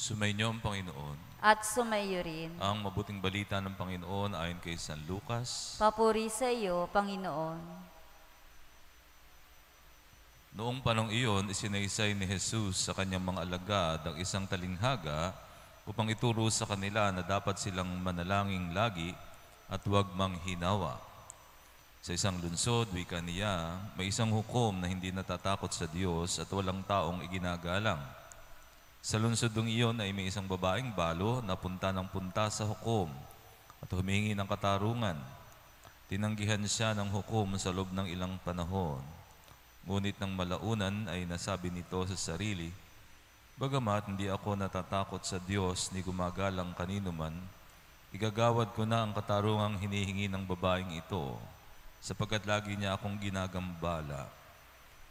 Sumainyo ang Panginoon. At sumaiyo rin. Ang mabuting balita ng Panginoon ayon kay San Lucas. Papuri sa iyo, Panginoon. Noong panong iyon, isinaysay ni Jesus sa kanyang mga alagad ang isang talinghaga upang ituro sa kanila na dapat silang manalangin lagi at huwag manghinawa. Sa isang lunsod, wika niya, may isang hukom na hindi natatakot sa Diyos at walang taong iginagalang sa lunsodong iyon ay may isang babaeng balo na punta ng punta sa hukom at humingi ng katarungan. Tinanggihan siya ng hukom sa loob ng ilang panahon. Ngunit ng malaunan ay nasabi nito sa sarili, Bagamat hindi ako natatakot sa Diyos ni gumagalang kanino man, igagawad ko na ang katarungang hinihingi ng babaeng ito sapagkat lagi niya akong ginagambala.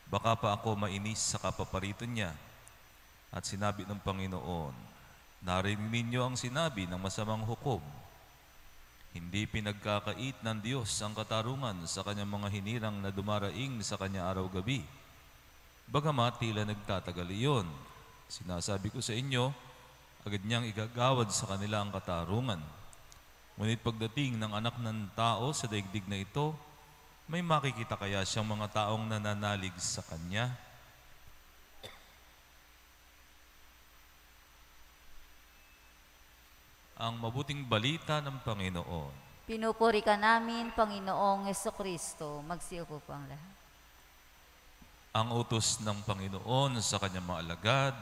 Baka pa ako mainis sa kapaparito niya at sinabi ng Panginoon, Narinig ninyo ang sinabi ng masamang hukom. Hindi pinagkakait ng Diyos ang katarungan sa kanyang mga hinirang na dumaraing sa kanya araw-gabi. Bagamat tila nagtatagal iyon, sinasabi ko sa inyo, agad niyang igagawad sa kanila ang katarungan. Ngunit pagdating ng anak ng tao sa daigdig na ito, may makikita kaya siyang mga taong nananalig sa kanya?' ang mabuting balita ng Panginoon. Pinupuri ka namin, Panginoong Yeso Kristo. Magsiupo po ang lahat. Ang utos ng Panginoon sa kanyang mga alagad,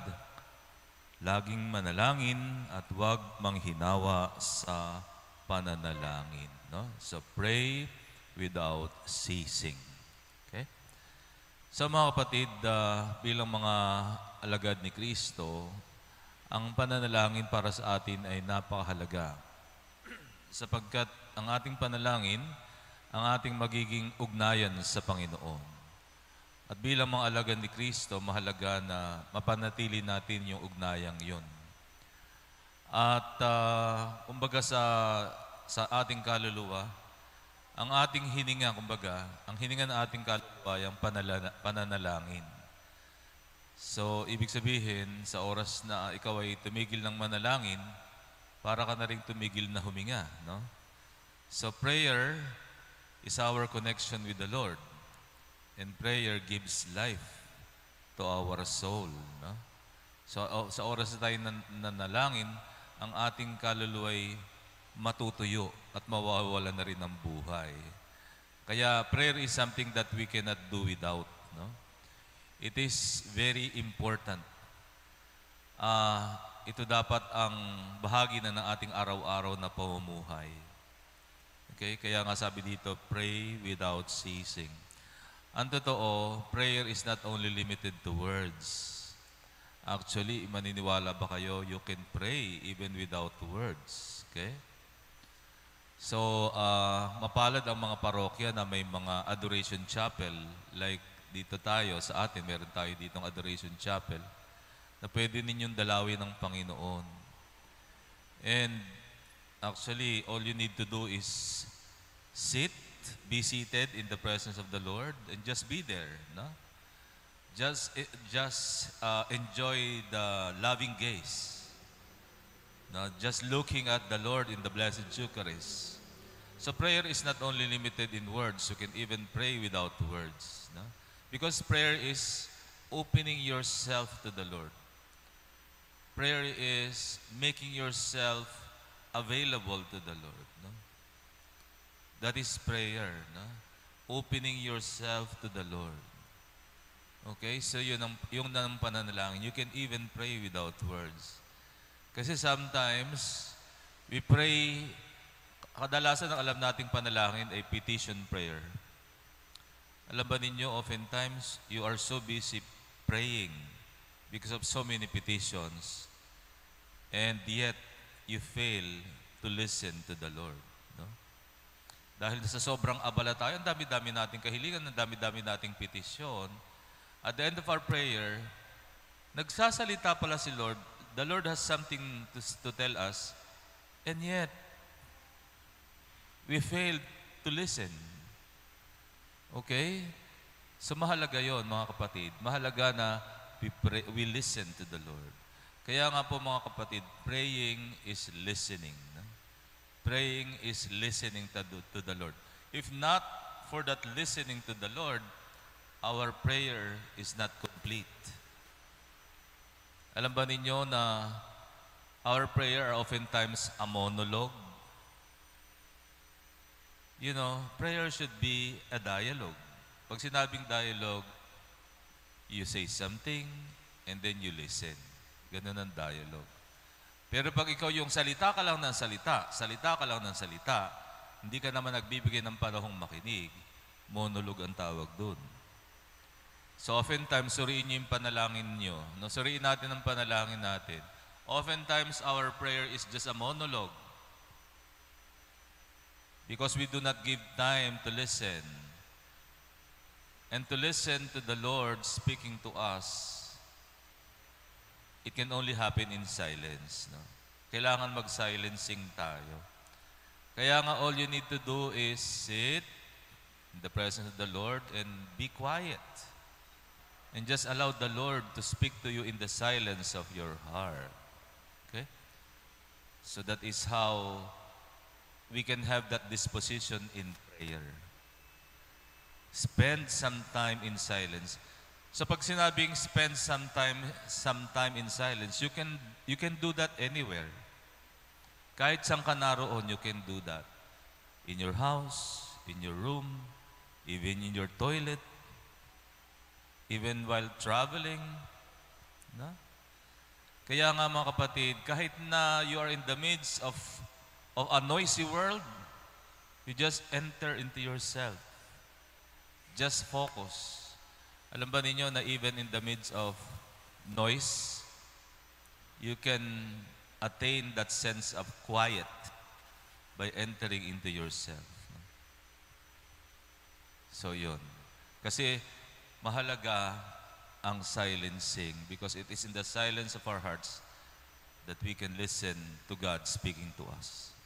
laging manalangin at huwag manghinawa sa pananalangin. No? So pray without ceasing. Okay? Sa so, mga kapatid, uh, bilang mga alagad ni Kristo, ang pananalangin para sa atin ay napakahalaga sapagkat ang ating panalangin ang ating magiging ugnayan sa Panginoon. At bilang mga alaga ni Kristo, mahalaga na mapanatili natin yung ugnayang yon. At uh, kumbaga sa, sa ating kaluluwa, ang ating hininga, kumbaga, ang hininga ng ating kaluluwa ay ang pananalangin. So, ibig sabihin, sa oras na ikaw ay tumigil ng manalangin, para ka na rin tumigil na huminga, no? So, prayer is our connection with the Lord. And prayer gives life to our soul, no? So, o, sa oras na tayo nan nanalangin, ang ating kaluluwa ay matutuyo at mawawala na rin ng buhay. Kaya prayer is something that we cannot do without, no? It is very important. Uh, ito dapat ang bahagi na ng ating araw-araw na pamumuhay. Okay? Kaya nga sabi dito, pray without ceasing. Ang totoo, prayer is not only limited to words. Actually, maniniwala ba kayo, you can pray even without words. Okay? So, uh, mapalad ang mga parokya na may mga adoration chapel like dito tayo sa atin, meron tayo ditong Adoration Chapel na pwede ninyong dalawin ng Panginoon. And actually, all you need to do is sit, be seated in the presence of the Lord, and just be there. No? Just, eh, just uh, enjoy the loving gaze. No? Just looking at the Lord in the Blessed Eucharist. So prayer is not only limited in words, you can even pray without words. No? Because prayer is opening yourself to the Lord. Prayer is making yourself available to the Lord. No? That is prayer. No? Opening yourself to the Lord. Okay? So yun ang, yung ng pananalangin. You can even pray without words. Kasi sometimes, we pray, kadalasan ang alam nating panalangin ay petition prayer. Alam ba ninyo, oftentimes, you are so busy praying because of so many petitions and yet you fail to listen to the Lord. No? Dahil sa sobrang abala tayo, ang dami-dami nating kahilingan, ang dami-dami nating petition, at the end of our prayer, nagsasalita pala si Lord, the Lord has something to, to tell us, and yet, we failed to listen. Okay? So mahalaga yon mga kapatid. Mahalaga na we, pray, we listen to the Lord. Kaya nga po mga kapatid, praying is listening. Praying is listening to, to the Lord. If not for that listening to the Lord, our prayer is not complete. Alam ba ninyo na our prayer are oftentimes a monologue? You know, prayer should be a dialogue. Pag sinabing dialogue, you say something and then you listen. Ganun ang dialogue. Pero pag ikaw yung salita ka lang ng salita, salita ka lang ng salita, hindi ka naman nagbibigay ng panahong makinig, monologue ang tawag doon. So oftentimes, suriin niyo yung panalangin niyo. No, suriin natin ang panalangin natin. Oftentimes, our prayer is just a monologue because we do not give time to listen and to listen to the Lord speaking to us, it can only happen in silence. No? Kailangan mag-silencing tayo. Kaya nga all you need to do is sit in the presence of the Lord and be quiet. And just allow the Lord to speak to you in the silence of your heart. Okay? So that is how we can have that disposition in prayer. Spend some time in silence. So pag sinabing spend some time, some time in silence, you can, you can do that anywhere. Kahit saan ka naroon, you can do that. In your house, in your room, even in your toilet, even while traveling. No? Kaya nga mga kapatid, kahit na you are in the midst of of a noisy world, you just enter into yourself. Just focus. Alam ba ninyo na even in the midst of noise, you can attain that sense of quiet by entering into yourself. So yun. Kasi mahalaga ang silencing because it is in the silence of our hearts that we can listen to God speaking to us.